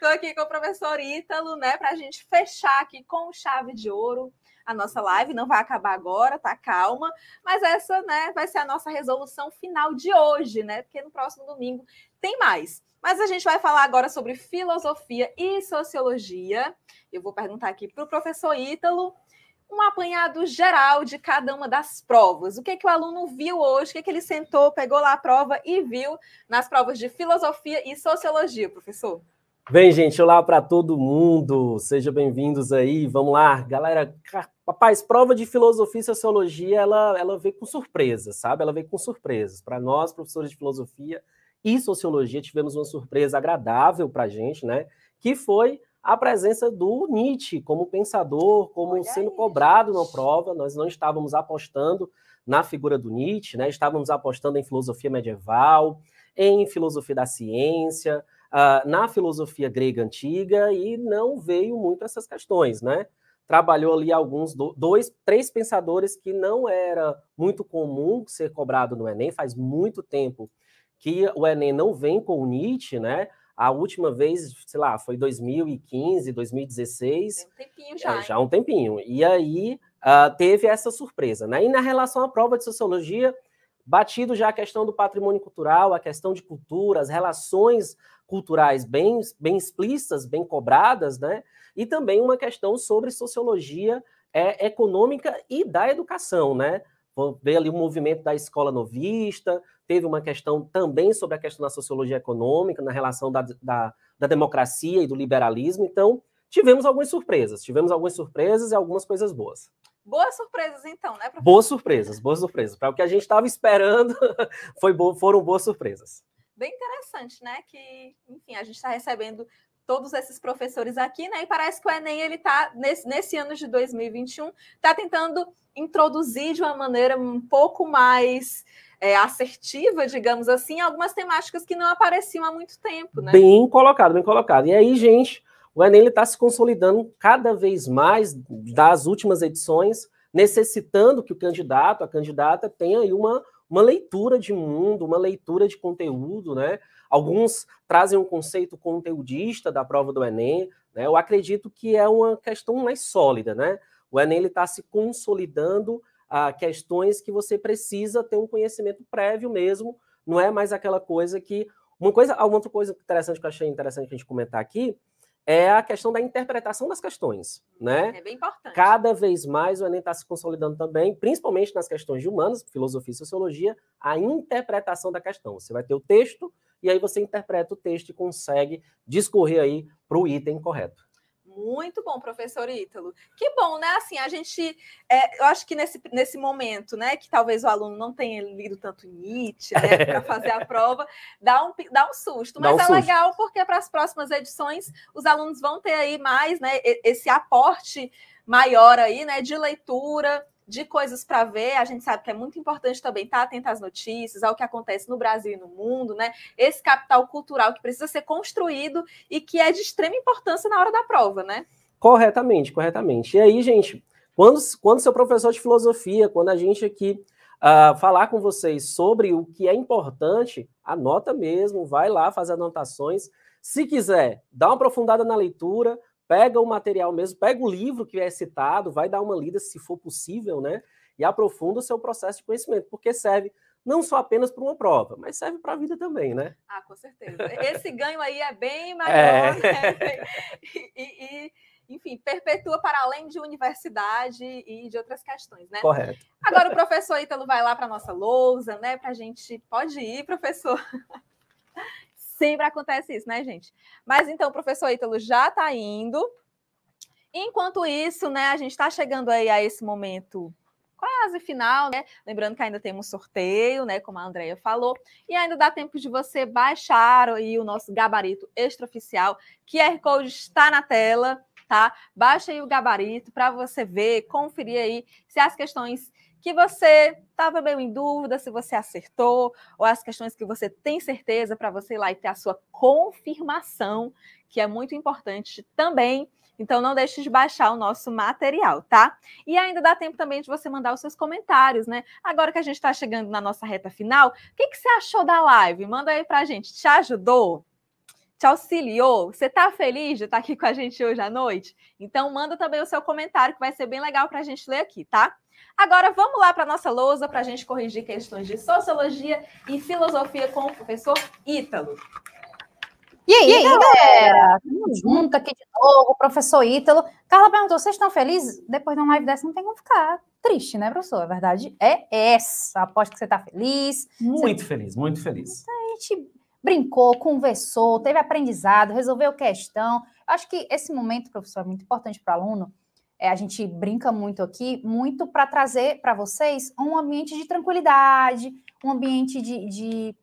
Estou aqui com o professor Ítalo, né, para a gente fechar aqui com chave de ouro a nossa live. Não vai acabar agora, tá? Calma. Mas essa, né, vai ser a nossa resolução final de hoje, né? Porque no próximo domingo tem mais. Mas a gente vai falar agora sobre filosofia e sociologia. Eu vou perguntar aqui para o professor Ítalo um apanhado geral de cada uma das provas. O que, é que o aluno viu hoje, o que, é que ele sentou, pegou lá a prova e viu nas provas de filosofia e sociologia, professor? Bem, gente, olá para todo mundo. Sejam bem-vindos aí. Vamos lá, galera. Rapaz, prova de filosofia e sociologia, ela, ela com surpresa, sabe? Ela veio com surpresas. Para nós, professores de filosofia e sociologia, tivemos uma surpresa agradável para a gente, né? Que foi a presença do Nietzsche como pensador, como Olha sendo aí. cobrado na prova. Nós não estávamos apostando na figura do Nietzsche, né? Estávamos apostando em filosofia medieval, em filosofia da ciência uh, na filosofia grega antiga e não veio muito essas questões, né? Trabalhou ali alguns, dois, três pensadores que não era muito comum ser cobrado no Enem, faz muito tempo que o Enem não vem com o Nietzsche, né? A última vez, sei lá, foi 2015, 2016. Tem um tempinho já. É, já um tempinho. E aí uh, teve essa surpresa, né? E na relação à prova de sociologia, batido já a questão do patrimônio cultural, a questão de cultura, as relações culturais bem, bem explícitas, bem cobradas, né? E também uma questão sobre sociologia é, econômica e da educação, né? Veio ali o movimento da escola novista, teve uma questão também sobre a questão da sociologia econômica, na relação da, da, da democracia e do liberalismo. Então, tivemos algumas surpresas, tivemos algumas surpresas e algumas coisas boas. Boas surpresas, então, né, professor? Boas surpresas, boas surpresas. Para o que a gente estava esperando, foi bo foram boas surpresas bem interessante, né? Que, enfim, a gente está recebendo todos esses professores aqui, né? E parece que o Enem ele está nesse, nesse, ano de 2021 está tentando introduzir de uma maneira um pouco mais é, assertiva, digamos assim, algumas temáticas que não apareciam há muito tempo, né? Bem colocado, bem colocado. E aí, gente, o Enem está se consolidando cada vez mais das últimas edições, necessitando que o candidato, a candidata, tenha aí uma uma leitura de mundo, uma leitura de conteúdo, né? Alguns trazem um conceito conteudista da prova do Enem, né? Eu acredito que é uma questão mais sólida, né? O Enem está se consolidando a questões que você precisa ter um conhecimento prévio mesmo, não é mais aquela coisa que uma coisa, alguma outra coisa interessante que eu achei interessante a gente comentar aqui é a questão da interpretação das questões, né? É bem importante. Cada vez mais o Enem está se consolidando também, principalmente nas questões de humanas, filosofia e sociologia, a interpretação da questão. Você vai ter o texto e aí você interpreta o texto e consegue discorrer aí para o item correto. Muito bom, professor Ítalo. Que bom, né? Assim, a gente, é, eu acho que nesse, nesse momento, né, que talvez o aluno não tenha lido tanto Nietzsche, né, para fazer a prova, dá um, dá um susto. Mas um é susto. legal porque para as próximas edições os alunos vão ter aí mais, né, esse aporte maior aí, né, de leitura, de coisas para ver. A gente sabe que é muito importante também estar tá atento às notícias, ao que acontece no Brasil e no mundo, né? Esse capital cultural que precisa ser construído e que é de extrema importância na hora da prova, né? Corretamente, corretamente. E aí, gente, quando, quando seu professor de filosofia, quando a gente aqui uh, falar com vocês sobre o que é importante, anota mesmo, vai lá fazer anotações. Se quiser, dá uma aprofundada na leitura, Pega o material mesmo, pega o livro que é citado, vai dar uma lida se for possível, né? E aprofunda o seu processo de conhecimento, porque serve não só apenas para uma prova, mas serve para a vida também, né? Ah, com certeza. Esse ganho aí é bem maior, é. né? E, e, enfim, perpetua para além de universidade e de outras questões, né? Correto. Agora o professor Ítalo vai lá para a nossa lousa, né? Para a gente... Pode ir, professor. Sempre acontece isso, né, gente? Mas então, o professor Ítalo já está indo. Enquanto isso, né, a gente está chegando aí a esse momento quase final, né? Lembrando que ainda temos sorteio, né? Como a Andrea falou, e ainda dá tempo de você baixar aí o nosso gabarito extraoficial. QR Code está na tela, tá? Baixa aí o gabarito para você ver, conferir aí se as questões que você estava meio em dúvida se você acertou, ou as questões que você tem certeza para você ir lá e ter a sua confirmação, que é muito importante também. Então não deixe de baixar o nosso material, tá? E ainda dá tempo também de você mandar os seus comentários, né? Agora que a gente está chegando na nossa reta final, o que, que você achou da live? Manda aí para a gente. Te ajudou? te auxiliou? Você está feliz de estar tá aqui com a gente hoje à noite? Então manda também o seu comentário que vai ser bem legal para a gente ler aqui, tá? Agora vamos lá para nossa lousa para a gente corrigir questões de sociologia e filosofia com o professor Ítalo. E aí, e aí galera? galera? Tamo junto aqui de novo, professor Ítalo. Carla perguntou: vocês estão felizes? Depois de uma live dessa não tem como ficar triste, né, professor? A verdade é essa. Aposto que você está feliz. Muito você... feliz, muito feliz. Então, a gente brincou, conversou, teve aprendizado, resolveu questão. Acho que esse momento, professor, é muito importante para o aluno. É, a gente brinca muito aqui, muito para trazer para vocês um ambiente de tranquilidade, um ambiente de, de,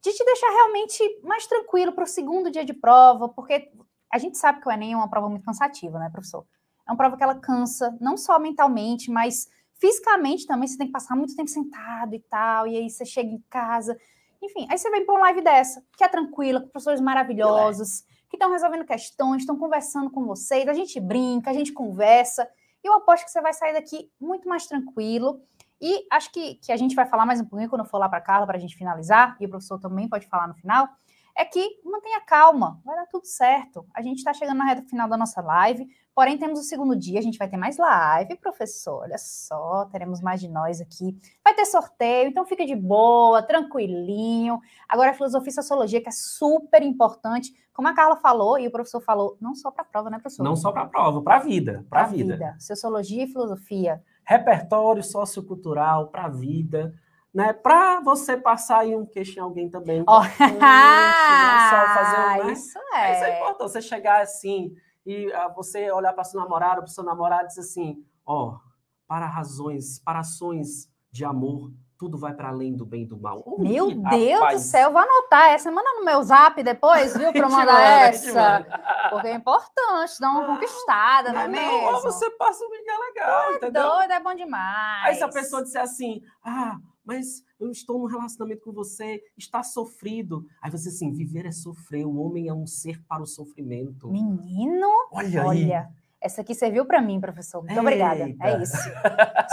de te deixar realmente mais tranquilo para o segundo dia de prova, porque a gente sabe que o Enem é uma prova muito cansativa, né, professor? É uma prova que ela cansa, não só mentalmente, mas fisicamente também. Você tem que passar muito tempo sentado e tal, e aí você chega em casa, enfim, aí você vem para uma live dessa, que é tranquila, com professores maravilhosos, é. que estão resolvendo questões, estão conversando com vocês, a gente brinca, a gente conversa. e Eu aposto que você vai sair daqui muito mais tranquilo. E acho que, que a gente vai falar mais um pouquinho quando eu for lá para Carla para a gente finalizar, e o professor também pode falar no final, é que mantenha calma, vai dar tudo certo. A gente está chegando na reta final da nossa live. Porém, temos o segundo dia, a gente vai ter mais live, professor. Olha só, teremos mais de nós aqui. Vai ter sorteio, então fica de boa, tranquilinho. Agora, a filosofia e sociologia, que é super importante, como a Carla falou e o professor falou, não só para a prova, né, professor? Não só para a prova, para a vida. Para a vida. vida. Sociologia e filosofia. Repertório sociocultural para a vida né? Para você passar aí um queixo em alguém também. Oh. Hum, fazer um, né? Isso é. Isso é importante, você chegar assim, e ah, você olhar para seu namorado, para seu namorado e dizer assim, ó, oh, para razões, para ações de amor, tudo vai para além do bem e do mal. meu Deus do céu, vou anotar essa, manda no meu zap depois, viu, para mandar essa. Porque é importante, dá uma ah, conquistada, não, é não é mesmo? Não, você passa um dia legal, é entendeu? doido, é bom demais. Aí se a pessoa disser assim, ah, mas eu estou num relacionamento com você, está sofrido. Aí você assim, viver é sofrer, o homem é um ser para o sofrimento. Menino, olha, olha Essa aqui serviu para mim, professor. Muito Eita. obrigada. É isso.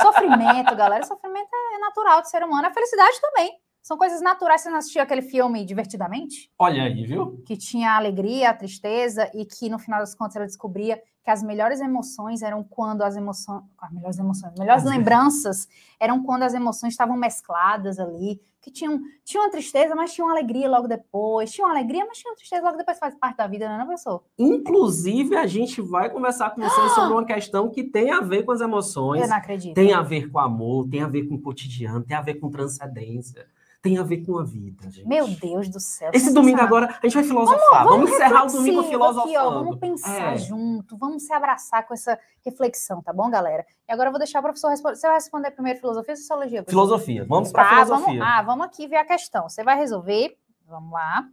sofrimento, galera, sofrimento é natural do ser humano, é a felicidade também. São coisas naturais. Você não assistiu aquele filme Divertidamente? Olha aí, viu? Que tinha a alegria, a tristeza e que no final das contas ela descobria que as melhores emoções eram quando as emoções. As ah, melhores emoções, as melhores as lembranças eram quando as emoções estavam mescladas ali. Que tinham, tinha uma tristeza, mas tinha uma alegria logo depois. Tinha uma alegria, mas tinha uma tristeza logo depois. Faz parte da vida, é, professor? Inclusive, a gente vai conversar com vocês ah! sobre uma questão que tem a ver com as emoções. Eu não acredito. Tem a ver com amor, tem a ver com o cotidiano, tem a ver com transcendência tem a ver com a vida, gente. Meu Deus do céu. Esse domingo agora a gente vai filosofar. Vamos, vamos, vamos encerrar o domingo filosofando. Aqui, ó, vamos pensar é. junto, vamos se abraçar com essa reflexão, tá bom, galera? E agora eu vou deixar o professor responder. Você vai responder primeiro filosofia ou sociologia? Filosofia. Vamos para ah, filosofia. Vamos, ah, vamos aqui ver a questão. Você vai resolver. Vamos lá.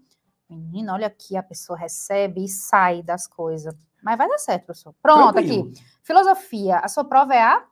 Menina, olha aqui, a pessoa recebe e sai das coisas. Mas vai dar certo, professor. Pronto, Tranquilo. aqui. Filosofia. A sua prova é a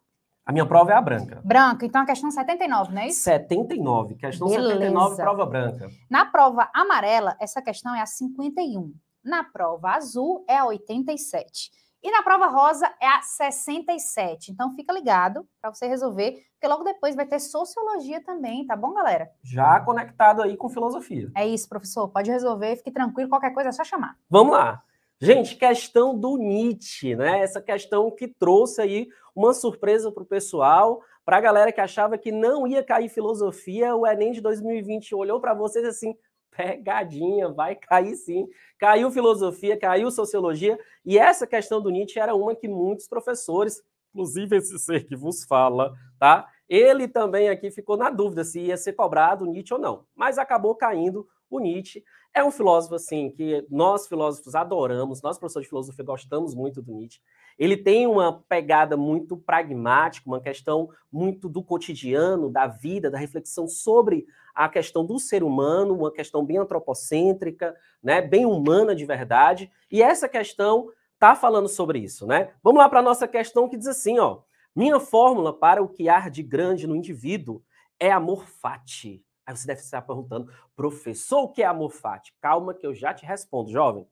a minha prova é a branca. Branca, então é a questão 79, não é isso? 79, questão Beleza. 79, prova branca. Na prova amarela, essa questão é a 51. Na prova azul é a 87. E na prova rosa é a 67. Então fica ligado para você resolver, porque logo depois vai ter sociologia também, tá bom, galera? Já conectado aí com filosofia. É isso, professor. Pode resolver, fique tranquilo, qualquer coisa é só chamar. Vamos lá. Gente, questão do Nietzsche, né? Essa questão que trouxe aí uma surpresa para o pessoal, para a galera que achava que não ia cair filosofia, o Enem de 2020 olhou para vocês assim, pegadinha, vai cair sim. Caiu filosofia, caiu sociologia, e essa questão do Nietzsche era uma que muitos professores, inclusive esse ser que vos fala, tá? Ele também aqui ficou na dúvida se ia ser cobrado Nietzsche ou não, mas acabou caindo o Nietzsche. É um filósofo, assim, que nós filósofos adoramos, nós professores de filosofia gostamos muito do Nietzsche. Ele tem uma pegada muito pragmática, uma questão muito do cotidiano, da vida, da reflexão sobre a questão do ser humano, uma questão bem antropocêntrica, né, bem humana de verdade. E essa questão tá falando sobre isso, né? Vamos lá para a nossa questão que diz assim, ó: minha fórmula para o que há de grande no indivíduo é amor fati. Aí você deve estar perguntando, professor, o que é amor fati? Calma que eu já te respondo, jovem.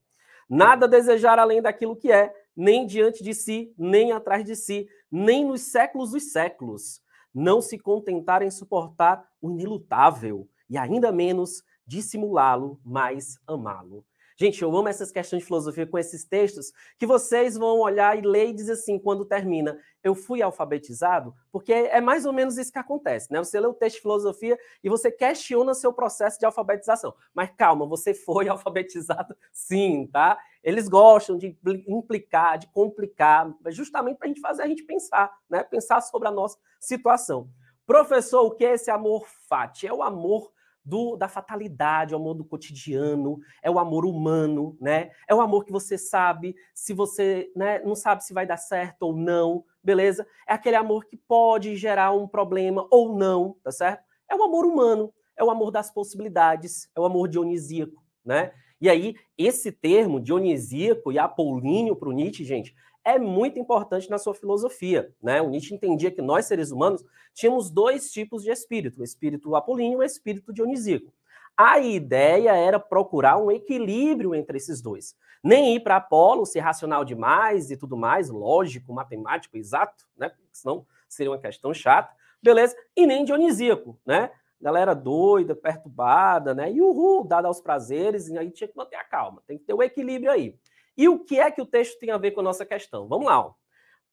Nada desejar além daquilo que é, nem diante de si, nem atrás de si, nem nos séculos dos séculos. Não se contentar em suportar o inelutável, e ainda menos dissimulá-lo, mas amá-lo. Gente, eu amo essas questões de filosofia com esses textos que vocês vão olhar e ler e dizer assim, quando termina, eu fui alfabetizado, porque é mais ou menos isso que acontece, né? Você lê o um texto de filosofia e você questiona seu processo de alfabetização. Mas calma, você foi alfabetizado sim, tá? Eles gostam de implicar, de complicar, justamente para a gente fazer a gente pensar, né? Pensar sobre a nossa situação. Professor, o que é esse amor fati? É o amor do, da fatalidade, é o amor do cotidiano, é o amor humano, né? É o amor que você sabe se você né, não sabe se vai dar certo ou não, beleza? É aquele amor que pode gerar um problema ou não, tá certo? É o amor humano, é o amor das possibilidades, é o amor dionisíaco, né? E aí, esse termo dionisíaco e apolíneo para o Nietzsche, gente, é muito importante na sua filosofia. Né? O Nietzsche entendia que nós, seres humanos, tínhamos dois tipos de espírito: o espírito apolíneo e o espírito dionisíaco. A ideia era procurar um equilíbrio entre esses dois. Nem ir para Apolo, ser racional demais e tudo mais, lógico, matemático, exato, né? senão seria uma questão chata, beleza? E nem dionisíaco, né? galera doida, perturbada, né? E o dada dado aos prazeres, e aí tinha que manter a calma, tem que ter o um equilíbrio aí. E o que é que o texto tem a ver com a nossa questão? Vamos lá. Ó.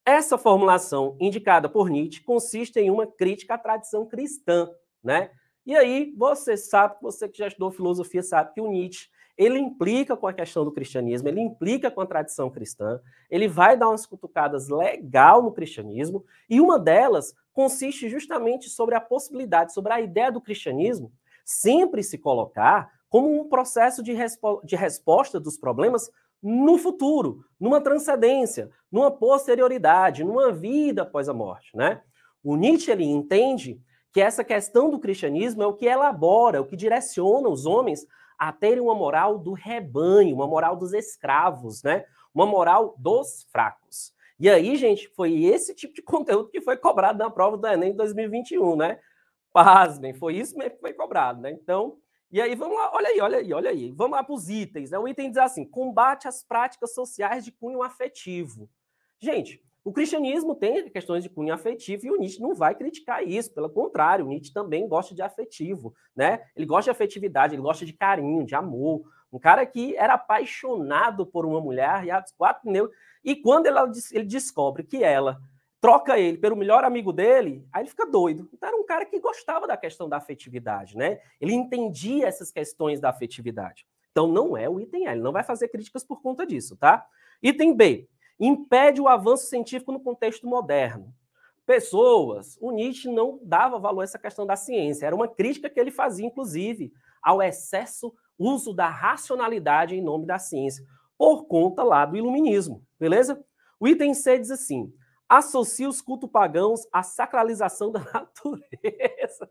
Essa formulação indicada por Nietzsche consiste em uma crítica à tradição cristã, né? E aí, você sabe, você que já estudou filosofia, sabe que o Nietzsche ele implica com a questão do cristianismo, ele implica com a tradição cristã, ele vai dar umas cutucadas legal no cristianismo, e uma delas consiste justamente sobre a possibilidade, sobre a ideia do cristianismo sempre se colocar como um processo de, respo de resposta dos problemas no futuro, numa transcendência, numa posterioridade, numa vida após a morte, né? O Nietzsche ele entende que essa questão do cristianismo é o que elabora, é o que direciona os homens a terem uma moral do rebanho, uma moral dos escravos, né? Uma moral dos fracos. E aí, gente, foi esse tipo de conteúdo que foi cobrado na prova do Enem 2021, né? Pasmem, foi isso mesmo que foi cobrado, né? Então, e aí vamos lá, olha aí, olha aí, olha aí. Vamos lá para os itens, né? O item diz assim: combate as práticas sociais de cunho afetivo. Gente, o cristianismo tem questões de cunho afetivo e o Nietzsche não vai criticar isso, pelo contrário, o Nietzsche também gosta de afetivo, né? Ele gosta de afetividade, ele gosta de carinho, de amor. Um cara que era apaixonado por uma mulher e as quatro pneus. E quando ela, ele descobre que ela troca ele pelo melhor amigo dele, aí ele fica doido. Então era um cara que gostava da questão da afetividade, né? Ele entendia essas questões da afetividade. Então não é o item A, ele não vai fazer críticas por conta disso, tá? Item B impede o avanço científico no contexto moderno. Pessoas, o Nietzsche não dava valor a essa questão da ciência, era uma crítica que ele fazia, inclusive, ao excesso uso da racionalidade em nome da ciência, por conta lá do iluminismo, beleza? O item C diz assim: associa os cultos pagãos à sacralização da natureza.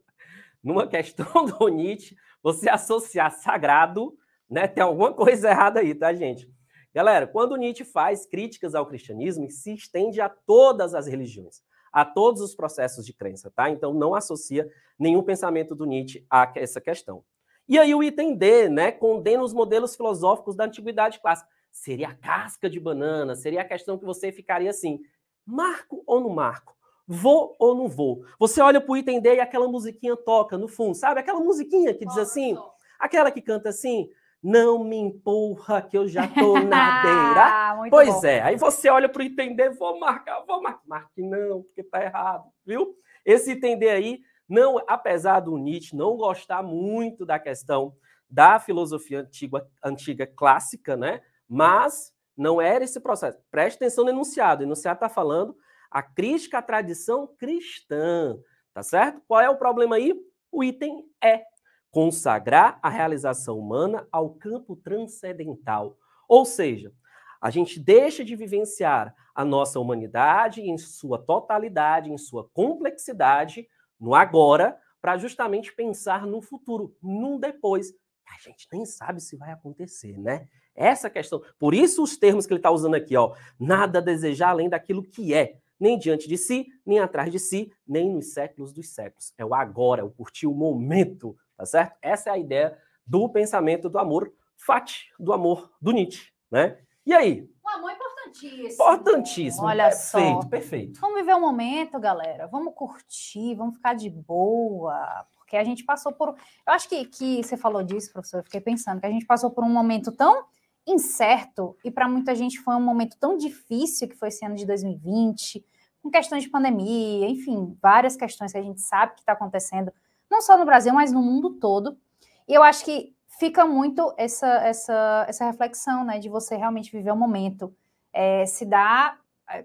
Numa questão do Nietzsche, você associar sagrado, né? Tem alguma coisa errada aí, tá, gente? Galera, quando Nietzsche faz críticas ao cristianismo, se estende a todas as religiões, a todos os processos de crença, tá? Então não associa nenhum pensamento do Nietzsche a essa questão. E aí o item D, né, condena os modelos filosóficos da antiguidade clássica. Seria a casca de banana, seria a questão que você ficaria assim: marco ou não marco? Vou ou não vou? Você olha pro item D e aquela musiquinha toca no fundo, sabe? Aquela musiquinha que diz assim, aquela que canta assim: não me empurra que eu já tô na beira. Ah, pois bom. é, aí você olha para o entender, vou marcar, vou marcar. Marque não, porque tá errado, viu? Esse entender aí, não, apesar do Nietzsche não gostar muito da questão da filosofia antiga, antiga clássica, né? Mas não era esse processo. Preste atenção no enunciado. O enunciado está falando a crítica à tradição cristã, tá certo? Qual é o problema aí? O item é consagrar a realização humana ao campo transcendental. Ou seja, a gente deixa de vivenciar a nossa humanidade em sua totalidade, em sua complexidade, no agora, para justamente pensar no futuro, num depois. A gente nem sabe se vai acontecer, né? Essa é questão. Por isso, os termos que ele está usando aqui, ó. Nada a desejar além daquilo que é, nem diante de si, nem atrás de si, nem nos séculos dos séculos. É o agora, é o curtir o momento, tá certo? Essa é a ideia do pensamento do amor fati, do amor do Nietzsche, né? E aí? O amor é importantíssimo. Importantíssimo. Olha perfeito, só. Perfeito, Vamos viver o um momento, galera. Vamos curtir, vamos ficar de boa. Porque a gente passou por. Eu acho que, que você falou disso, professor. Eu fiquei pensando que a gente passou por um momento tão incerto e para muita gente foi um momento tão difícil que foi esse ano de 2020, com questões de pandemia, enfim, várias questões que a gente sabe que está acontecendo não só no Brasil, mas no mundo todo. E eu acho que fica muito essa, essa, essa reflexão, né, de você realmente viver o momento, é, se dar, é,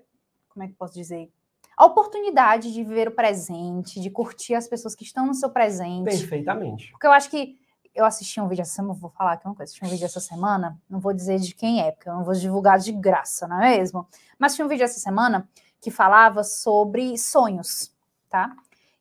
como é que posso dizer, a oportunidade de viver o presente, de curtir as pessoas que estão no seu presente. Perfeitamente. Porque eu acho que eu assisti um vídeo essa semana, vou falar aqui uma coisa, assisti um vídeo essa semana, não vou dizer de quem é, porque eu não vou divulgar de graça, não é mesmo? Mas tinha um vídeo essa semana que falava sobre sonhos, tá?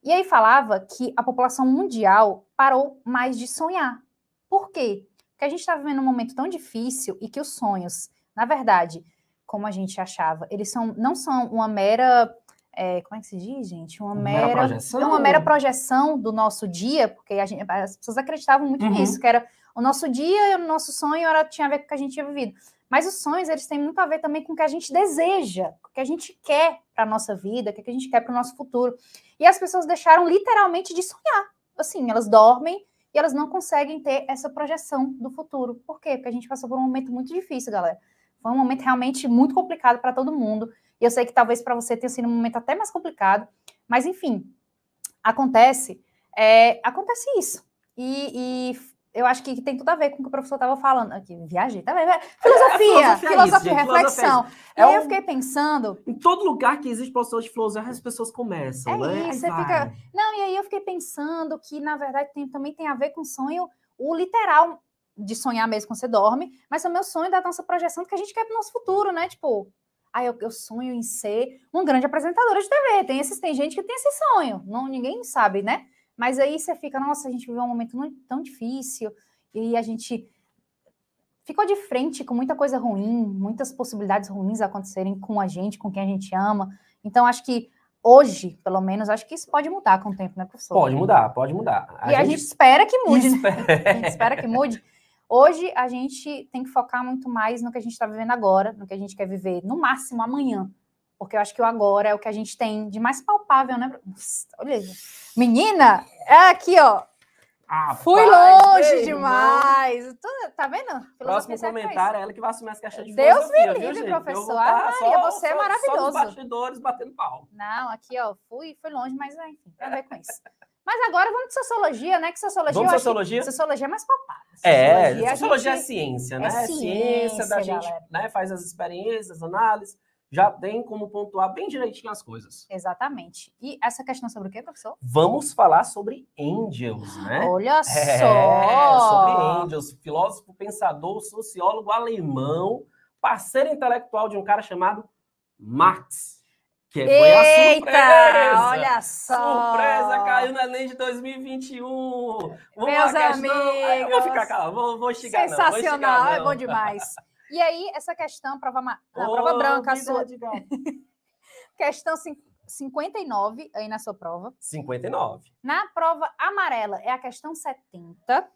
E aí falava que a população mundial parou mais de sonhar. Por quê? Porque a gente está vivendo um momento tão difícil e que os sonhos, na verdade, como a gente achava, eles são, não são uma mera. É, como é que se diz, gente? Uma, uma mera, mera, projeção. uma mera projeção do nosso dia, porque gente, as pessoas acreditavam muito uhum. nisso, que era o nosso dia, e o nosso sonho era, tinha a ver com o que a gente tinha vivido. Mas os sonhos, eles têm muito a ver também com o que a gente deseja, o que a gente quer para a nossa vida, o que a gente quer para o nosso futuro. E as pessoas deixaram literalmente de sonhar. Assim, elas dormem e elas não conseguem ter essa projeção do futuro. Por quê? Porque a gente passou por um momento muito difícil, galera. Foi um momento realmente muito complicado para todo mundo. E eu sei que talvez para você tenha sido um momento até mais complicado. Mas, enfim, acontece. É, acontece isso. E, e eu acho que tem tudo a ver com o que o professor estava falando aqui. Viajei, tá Filosofia, é, é filosofia, filosofia é é reflexão. Filosofia é e aí um... eu fiquei pensando. Em todo lugar que existe professor de filosofia, as pessoas começam. É né? isso, você fica. Não, e aí eu fiquei pensando que, na verdade, tem, também tem a ver com sonho, o literal de sonhar mesmo quando você dorme, mas é o meu sonho da nossa projeção do que a gente quer para o nosso futuro, né? Tipo, aí eu, eu, sonho em ser uma grande apresentadora de TV. Tem, esses, tem gente que tem esse sonho, não, ninguém sabe, né? Mas aí você fica, nossa, a gente viveu um momento tão difícil e a gente ficou de frente com muita coisa ruim, muitas possibilidades ruins acontecerem com a gente, com quem a gente ama. Então, acho que hoje, pelo menos, acho que isso pode mudar com o tempo, né, professor? Pode mudar, pode mudar. A e gente... a gente espera que mude. Né? a gente espera que mude. Hoje a gente tem que focar muito mais no que a gente está vivendo agora, no que a gente quer viver no máximo amanhã. Porque eu acho que o agora é o que a gente tem de mais palpável, né? olha aí. Menina, é aqui, ó. Ah, Fui longe né? demais. Tu, tá vendo? Filosofia Próximo é comentário, é ela que vai assumir as caixas de Deus me livre, viu, tá professor. Ah, Maria, você é só, é maravilhoso. Só bastidores batendo pau. Não, aqui, ó, fui, fui longe, mas é, enfim, tem a ver com isso. Mas agora vamos de sociologia, né? Que sociologia. Vamos eu sociologia? Acho que sociologia é mais papada. É, sociologia, sociologia gente... é ciência, né? É ciência, ciência da galera. gente, né? Faz as experiências, as análises já tem como pontuar bem direitinho as coisas. Exatamente. E essa questão sobre o que, professor? Vamos falar sobre angels, né? Olha é, só! sobre angels, filósofo, pensador, sociólogo alemão, parceiro intelectual de um cara chamado Marx. Que Eita, foi a surpresa! Olha só! Surpresa, caiu na lei de 2021! Vamos Meus amigos! eu vou ficar calado, vou, vou chegar Sensacional, não, vou chegar, é não. é bom demais. E aí, essa questão, prova, a oh, prova branca, sua... questão 59, aí na sua prova. 59. Na prova amarela é a questão 70.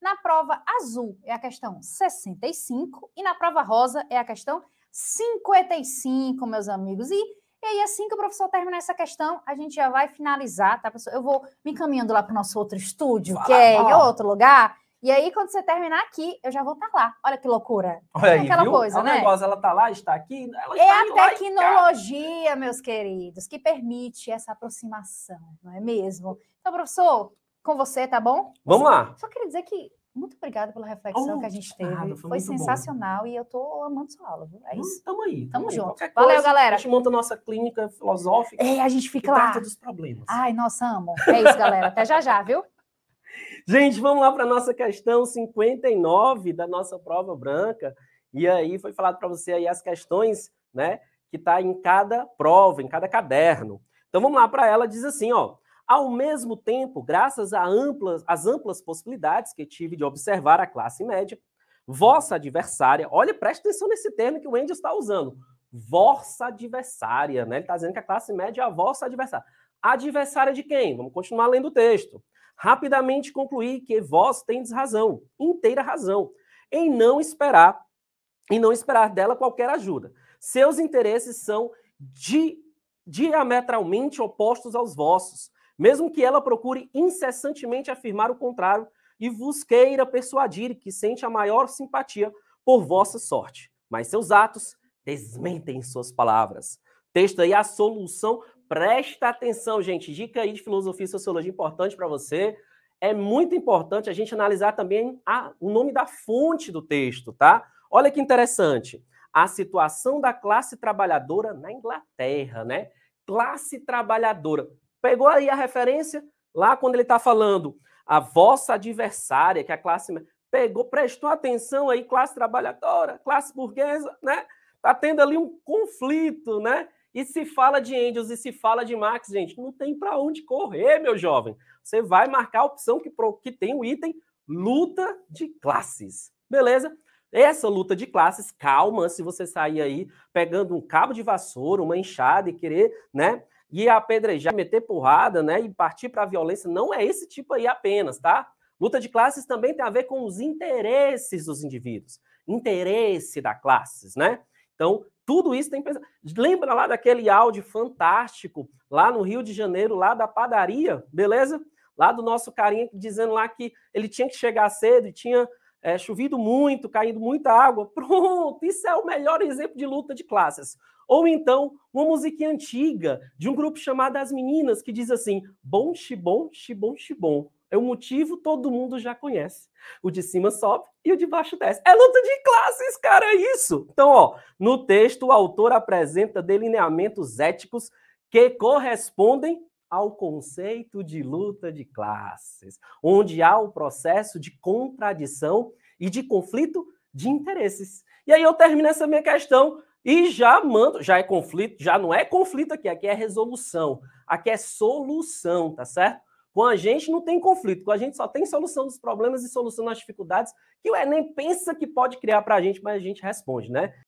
Na prova azul é a questão 65. E na prova rosa é a questão 55, meus amigos. E e aí, assim que o professor terminar essa questão, a gente já vai finalizar, tá, professor? Eu vou me encaminhando lá para o nosso outro estúdio, Fala, que é em outro lugar. E aí, quando você terminar aqui, eu já vou estar tá lá. Olha que loucura. Olha aí, aquela viu? coisa, é um né? negócio, ela está lá, está aqui. Ela é a tecnologia, meus queridos, que permite essa aproximação, não é mesmo? Então, professor, com você, tá bom? Vamos lá. Só queria dizer que muito obrigada pela reflexão oh, que a gente teve. Nada, foi, foi sensacional bom. e eu tô amando sua aula. Viu? É hum, isso. Tamo aí. Tamo, tamo junto. Valeu, galera. A gente monta a nossa clínica filosófica. É, a gente fica lá. Trata dos problemas. Ai, nossa, amo. É isso, galera. Até já já, viu? Gente, vamos lá para a nossa questão 59 da nossa prova branca. E aí foi falado para você aí as questões, né, que está em cada prova, em cada caderno. Então vamos lá para ela, diz assim, ó. Ao mesmo tempo, graças às amplas, amplas possibilidades que tive de observar a classe média, vossa adversária, olha, presta atenção nesse termo que o Andy está usando, vossa adversária, né? Ele está dizendo que a classe média é a vossa adversária. Adversária de quem? Vamos continuar lendo o texto rapidamente concluí que vós tendes razão, inteira razão, em não esperar, e não esperar dela qualquer ajuda. Seus interesses são di, diametralmente opostos aos vossos, mesmo que ela procure incessantemente afirmar o contrário e vos queira persuadir que sente a maior simpatia por vossa sorte. Mas seus atos desmentem suas palavras. Texto aí a solução Presta atenção, gente. Dica aí de filosofia e sociologia importante para você. É muito importante a gente analisar também a, o nome da fonte do texto, tá? Olha que interessante. A situação da classe trabalhadora na Inglaterra, né? Classe trabalhadora. Pegou aí a referência? Lá quando ele está falando, a vossa adversária, que é a classe. Pegou, prestou atenção aí, classe trabalhadora, classe burguesa, né? Está tendo ali um conflito, né? E se fala de Angels e se fala de Max, gente, não tem para onde correr, meu jovem. Você vai marcar a opção que, que tem o item luta de classes, beleza? Essa luta de classes, calma, se você sair aí pegando um cabo de vassoura, uma enxada e querer, né, e apedrejar, meter porrada, né, e partir para a violência, não é esse tipo aí apenas, tá? Luta de classes também tem a ver com os interesses dos indivíduos, interesse da classes, né? Então, tudo isso tem pensado. Lembra lá daquele áudio fantástico lá no Rio de Janeiro, lá da padaria, beleza? Lá do nosso carinha dizendo lá que ele tinha que chegar cedo e tinha é, chovido muito, caído muita água. Pronto, isso é o melhor exemplo de luta de classes. Ou então, uma musiquinha antiga de um grupo chamado As Meninas, que diz assim: bom, xibom, xibom, xibom. É O motivo todo mundo já conhece. O de cima sobe e o de baixo desce. É luta de classes, cara, é isso. Então, ó, no texto o autor apresenta delineamentos éticos que correspondem ao conceito de luta de classes, onde há o processo de contradição e de conflito de interesses. E aí eu termino essa minha questão e já mando, já é conflito, já não é conflito aqui, aqui é resolução, aqui é solução, tá certo? Com a gente não tem conflito, com a gente só tem solução dos problemas e solução das dificuldades que o Enem pensa que pode criar para a gente, mas a gente responde, né?